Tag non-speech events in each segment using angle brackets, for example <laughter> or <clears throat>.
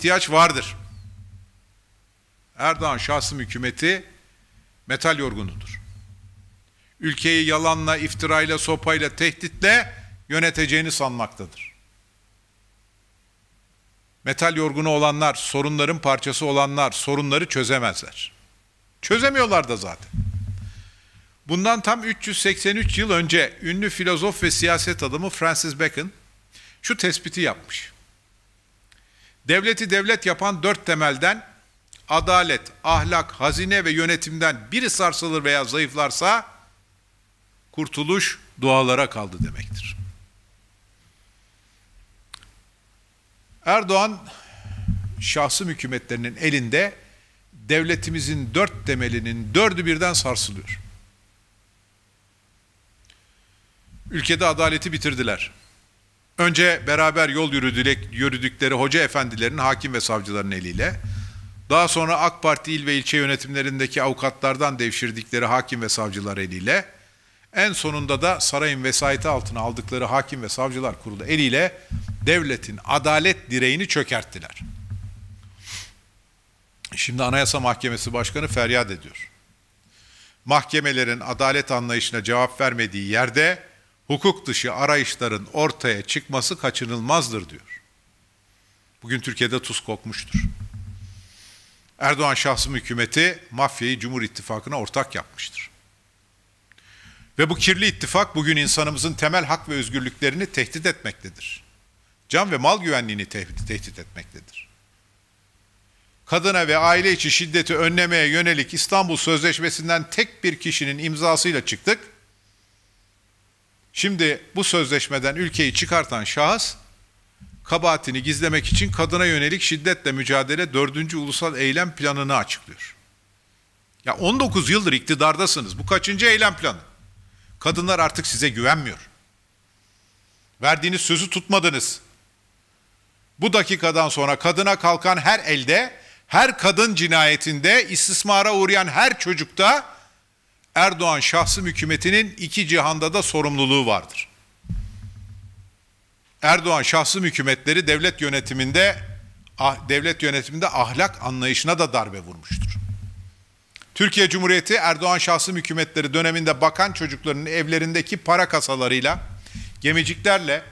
ihtiyaç vardır. Erdoğan şahsım hükümeti metal yorgunudur. Ülkeyi yalanla, iftirayla, sopayla, tehditle yöneteceğini sanmaktadır. Metal yorgunu olanlar, sorunların parçası olanlar sorunları çözemezler. Çözemiyorlar da zaten. Bundan tam 383 yıl önce ünlü filozof ve siyaset adamı Francis Bacon şu tespiti yapmış. Devleti devlet yapan dört temelden adalet, ahlak, hazine ve yönetimden biri sarsılır veya zayıflarsa kurtuluş dualara kaldı demektir. Erdoğan şahsım hükümetlerinin elinde devletimizin dört temelinin dördü birden sarsılıyor. Ülkede adaleti bitirdiler. Önce beraber yol yürüdükleri hoca efendilerin, hakim ve savcıların eliyle, daha sonra AK Parti il ve ilçe yönetimlerindeki avukatlardan devşirdikleri hakim ve savcılar eliyle, en sonunda da sarayın vesayeti altına aldıkları hakim ve savcılar kurulu eliyle devletin adalet direğini çökerttiler. Şimdi Anayasa Mahkemesi Başkanı feryat ediyor. Mahkemelerin adalet anlayışına cevap vermediği yerde hukuk dışı arayışların ortaya çıkması kaçınılmazdır diyor. Bugün Türkiye'de tuz kokmuştur. Erdoğan şahsım hükümeti mafyayı Cumhur İttifakı'na ortak yapmıştır. Ve bu kirli ittifak bugün insanımızın temel hak ve özgürlüklerini tehdit etmektedir. Can ve mal güvenliğini tehdit, tehdit etmektedir. Kadına ve aile içi şiddeti önlemeye yönelik İstanbul Sözleşmesi'nden tek bir kişinin imzasıyla çıktık Şimdi bu sözleşmeden ülkeyi çıkartan şahıs kabahatini gizlemek için kadına yönelik şiddetle mücadele 4. ulusal eylem planını açıklıyor. Ya 19 yıldır iktidardasınız. Bu kaçıncı eylem planı? Kadınlar artık size güvenmiyor. Verdiğiniz sözü tutmadınız. Bu dakikadan sonra kadına kalkan her elde, her kadın cinayetinde, istismara uğrayan her çocukta Erdoğan şahsım hükümetinin iki cihanda da sorumluluğu vardır. Erdoğan şahsım hükümetleri devlet yönetiminde ah, devlet yönetiminde ahlak anlayışına da darbe vurmuştur. Türkiye Cumhuriyeti Erdoğan şahsım hükümetleri döneminde bakan çocuklarının evlerindeki para kasalarıyla, gemiciklerle,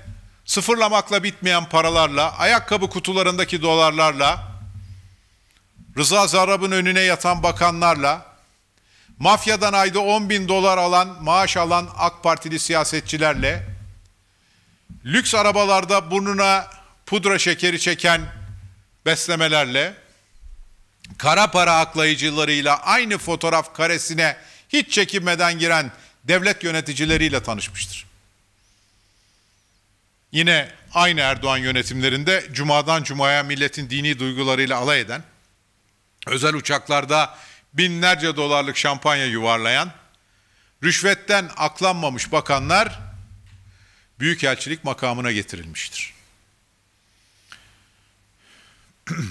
sıfırlamakla bitmeyen paralarla, ayakkabı kutularındaki dolarlarla, Rıza zarabın önüne yatan bakanlarla, mafyadan ayda 10 bin dolar alan, maaş alan AK Partili siyasetçilerle, lüks arabalarda burnuna pudra şekeri çeken beslemelerle, kara para aklayıcılarıyla aynı fotoğraf karesine hiç çekinmeden giren devlet yöneticileriyle tanışmıştır. Yine aynı Erdoğan yönetimlerinde cumadan cumaya milletin dini duygularıyla alay eden, özel uçaklarda binlerce dolarlık şampanya yuvarlayan, rüşvetten aklanmamış bakanlar büyükelçilik makamına getirilmiştir. <clears throat>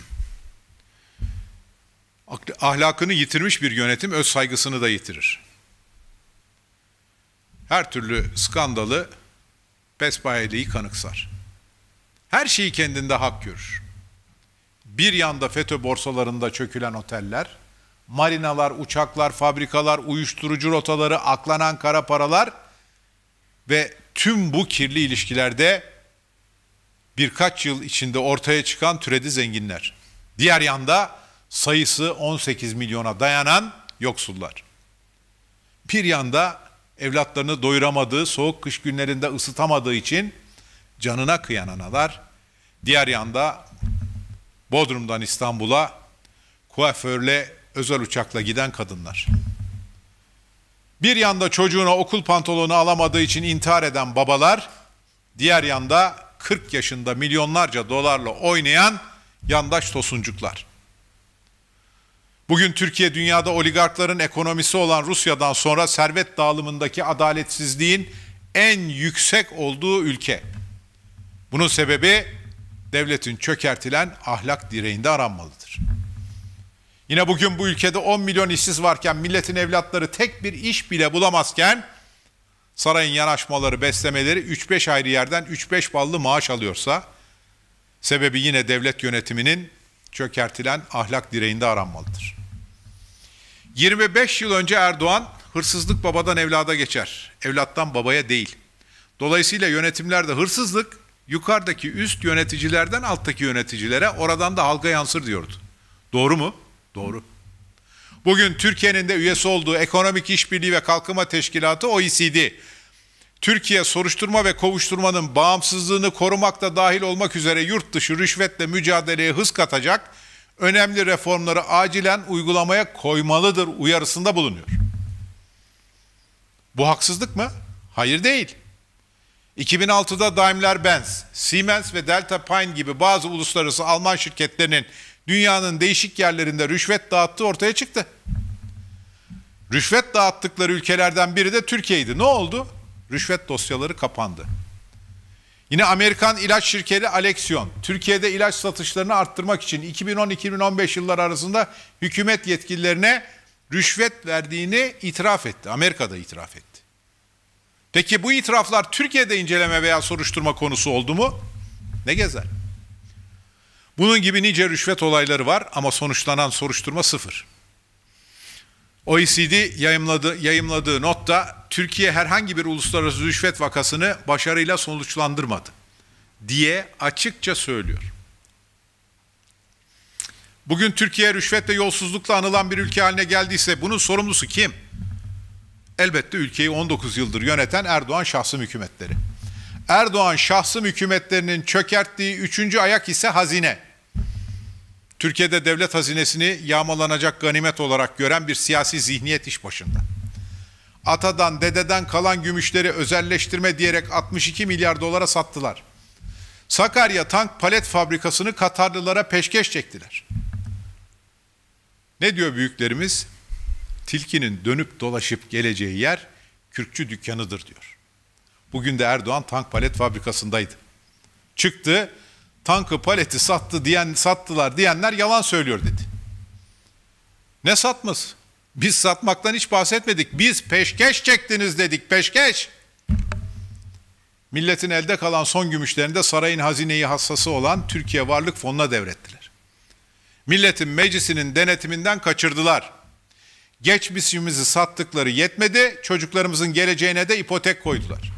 Ahlakını yitirmiş bir yönetim öz saygısını da yitirir. Her türlü skandalı, pespayeliği kanıksar. Her şeyi kendinde hak görür. Bir yanda FETÖ borsalarında çökülen oteller, marinalar, uçaklar, fabrikalar, uyuşturucu rotaları, aklanan kara paralar ve tüm bu kirli ilişkilerde birkaç yıl içinde ortaya çıkan türedi zenginler. Diğer yanda sayısı 18 milyona dayanan yoksullar. Bir yanda evlatlarını doyuramadığı, soğuk kış günlerinde ısıtamadığı için canına kıyan analar, diğer yanda Bodrum'dan İstanbul'a kuaförle özel uçakla giden kadınlar. Bir yanda çocuğuna okul pantolonu alamadığı için intihar eden babalar, diğer yanda 40 yaşında milyonlarca dolarla oynayan yandaş tosuncuklar. Bugün Türkiye dünyada oligarkların ekonomisi olan Rusya'dan sonra servet dağılımındaki adaletsizliğin en yüksek olduğu ülke. Bunun sebebi devletin çökertilen ahlak direğinde aranmalıdır. Yine bugün bu ülkede 10 milyon işsiz varken milletin evlatları tek bir iş bile bulamazken sarayın yanaşmaları, beslemeleri 3-5 ayrı yerden 3-5 ballı maaş alıyorsa sebebi yine devlet yönetiminin çökertilen ahlak direğinde aranmalıdır. 25 yıl önce Erdoğan hırsızlık babadan evlada geçer, evlattan babaya değil. Dolayısıyla yönetimlerde hırsızlık yukarıdaki üst yöneticilerden alttaki yöneticilere oradan da halka yansır diyordu. Doğru mu? Doğru. Bugün Türkiye'nin de üyesi olduğu Ekonomik İşbirliği ve Kalkınma Teşkilatı OECD, Türkiye soruşturma ve kovuşturmanın bağımsızlığını korumakta dahil olmak üzere yurt dışı rüşvetle mücadeleye hız katacak önemli reformları acilen uygulamaya koymalıdır uyarısında bulunuyor. Bu haksızlık mı? Hayır değil. 2006'da Daimler-Benz, Siemens ve Delta Pine gibi bazı uluslararası Alman şirketlerinin dünyanın değişik yerlerinde rüşvet dağıttığı ortaya çıktı. Rüşvet dağıttıkları ülkelerden biri de Türkiye'ydi. Ne oldu? Rüşvet dosyaları kapandı. Yine Amerikan ilaç şirketi Alexion, Türkiye'de ilaç satışlarını arttırmak için 2010-2015 yılları arasında hükümet yetkililerine rüşvet verdiğini itiraf etti. Amerika'da itiraf etti. Peki bu itiraflar Türkiye'de inceleme veya soruşturma konusu oldu mu? Ne gezer? Bunun gibi nice rüşvet olayları var ama sonuçlanan soruşturma sıfır. OECD yayımladı, yayımladığı notta Türkiye herhangi bir uluslararası rüşvet vakasını başarıyla sonuçlandırmadı diye açıkça söylüyor. Bugün Türkiye rüşvetle yolsuzlukla anılan bir ülke haline geldiyse bunun sorumlusu kim? Elbette ülkeyi 19 yıldır yöneten Erdoğan şahsım hükümetleri. Erdoğan şahsım hükümetlerinin çökerttiği üçüncü ayak ise hazine. Türkiye'de devlet hazinesini yağmalanacak ganimet olarak gören bir siyasi zihniyet iş başında. Atadan, dededen kalan gümüşleri özelleştirme diyerek 62 milyar dolara sattılar. Sakarya tank palet fabrikasını Katarlılara peşkeş çektiler. Ne diyor büyüklerimiz? Tilkinin dönüp dolaşıp geleceği yer kürkçü dükkanıdır diyor. Bugün de Erdoğan tank palet fabrikasındaydı. Çıktı, tankı paleti sattı diyen sattılar diyenler yalan söylüyor dedi. Ne satmaz? Biz satmaktan hiç bahsetmedik. Biz peşkeş çektiniz dedik peşkeş. Milletin elde kalan son gümüşlerini de sarayın hazineyi hassası olan Türkiye Varlık Fonu'na devrettiler. Milletin meclisinin denetiminden kaçırdılar. Geçmişimizi sattıkları yetmedi, çocuklarımızın geleceğine de ipotek koydular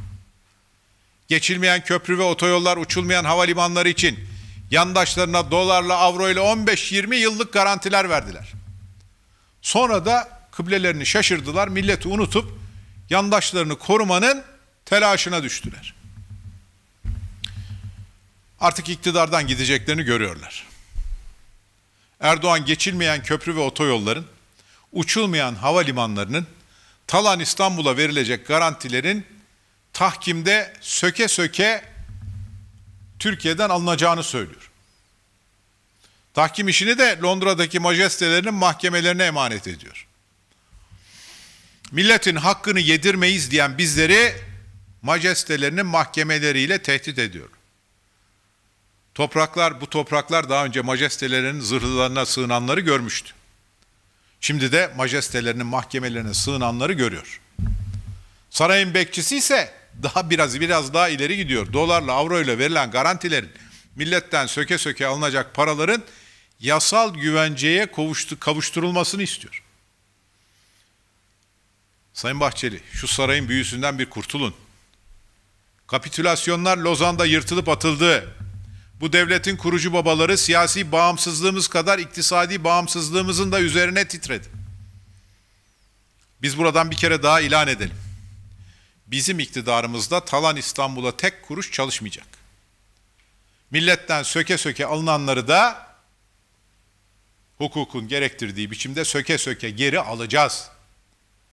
geçilmeyen köprü ve otoyollar, uçulmayan havalimanları için yandaşlarına dolarla, avro ile 15-20 yıllık garantiler verdiler. Sonra da kıblelerini şaşırdılar, milleti unutup yandaşlarını korumanın telaşına düştüler. Artık iktidardan gideceklerini görüyorlar. Erdoğan geçilmeyen köprü ve otoyolların, uçulmayan havalimanlarının, Talan İstanbul'a verilecek garantilerin tahkimde söke söke Türkiye'den alınacağını söylüyor. Tahkim işini de Londra'daki majestelerinin mahkemelerine emanet ediyor. Milletin hakkını yedirmeyiz diyen bizleri majestelerinin mahkemeleriyle tehdit ediyor. Topraklar, bu topraklar daha önce majestelerinin zırhlarına sığınanları görmüştü. Şimdi de majestelerinin mahkemelerine sığınanları görüyor. Sarayın bekçisi ise daha biraz biraz daha ileri gidiyor. Dolarla, avroyla verilen garantilerin milletten söke söke alınacak paraların yasal güvenceye kavuştu, kavuşturulmasını istiyor. Sayın Bahçeli, şu sarayın büyüsünden bir kurtulun. Kapitülasyonlar Lozan'da yırtılıp atıldı. Bu devletin kurucu babaları siyasi bağımsızlığımız kadar iktisadi bağımsızlığımızın da üzerine titredi. Biz buradan bir kere daha ilan edelim bizim iktidarımızda talan İstanbul'a tek kuruş çalışmayacak. Milletten söke söke alınanları da hukukun gerektirdiği biçimde söke söke geri alacağız.''